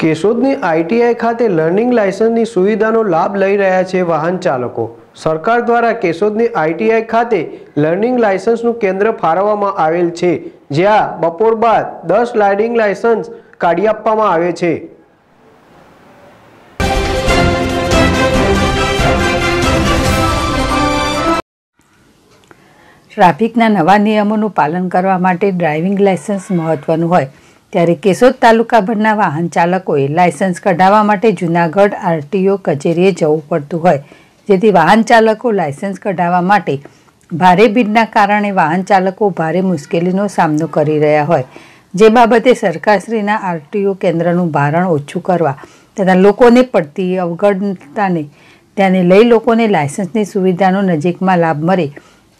કેશોદની ITI ખાતે learning લાયસન્સની સુવિધાનો લાભ લઈ રહ્યા છે વાહન ચાલકો સરકાર દ્વારા કેશોદની આઈટીઆઈ ખાતે લર્નિંગ લાયસન્સનું કેન્દ્ર ફાળવવામાં આવેલ છે જ્યાં બપોર બાદ દસ લાઇડિંગ લાયસન્સ કાઢી આપવામાં આવે છે ટ્રાફિકના નવા નિયમોનું પાલન કરવા માટે ડ્રાઇવિંગ લાયસન્સ મહત્વનું હોય ત્યારે કેશોદ તાલુકા ભરના વાહન ચાલકોએ લાયસન્સ કઢાવવા માટે જૂનાગઢ આરટીઓ કચેરીએ જવું પડતું હોય જેથી વાહન ચાલકો લાયસન્સ કઢાવવા માટે ભારે ભીડના કારણે વાહન ચાલકો ભારે મુશ્કેલીનો સામનો કરી રહ્યા હોય જે બાબતે સરકારશ્રીના આરટીઓ કેન્દ્રનું ભારણ ઓછું કરવા તથા લોકોને પડતી અવગણતાને ત્યાંને લઈ લોકોને લાયસન્સની સુવિધાનો નજીકમાં લાભ મળે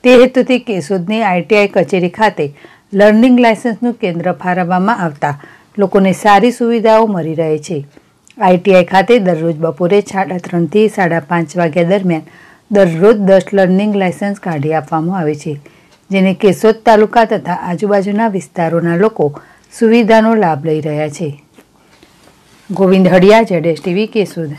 તે હેતુથી કેશોદની આઈટીઆઈ કચેરી ખાતે લર્નિંગ લાયસન્સનું કેન્દ્ર ફાળવવામાં આવતા લોકોને સારી સુવિધાઓ મળી રહે છે આઈટીઆઈ ખાતે દરરોજ બપોરે સાડા ત્રણથી સાડા પાંચ વાગ્યા દરમિયાન દરરોજ દસ લર્નિંગ લાયસન્સ કાઢી આપવામાં આવે છે જેને કેશોદ તાલુકા તથા આજુબાજુના વિસ્તારોના લોકો સુવિધાનો લાભ લઈ રહ્યા છે ગોવિંદ હડિયા જેડેશ ટીવી કેશોદ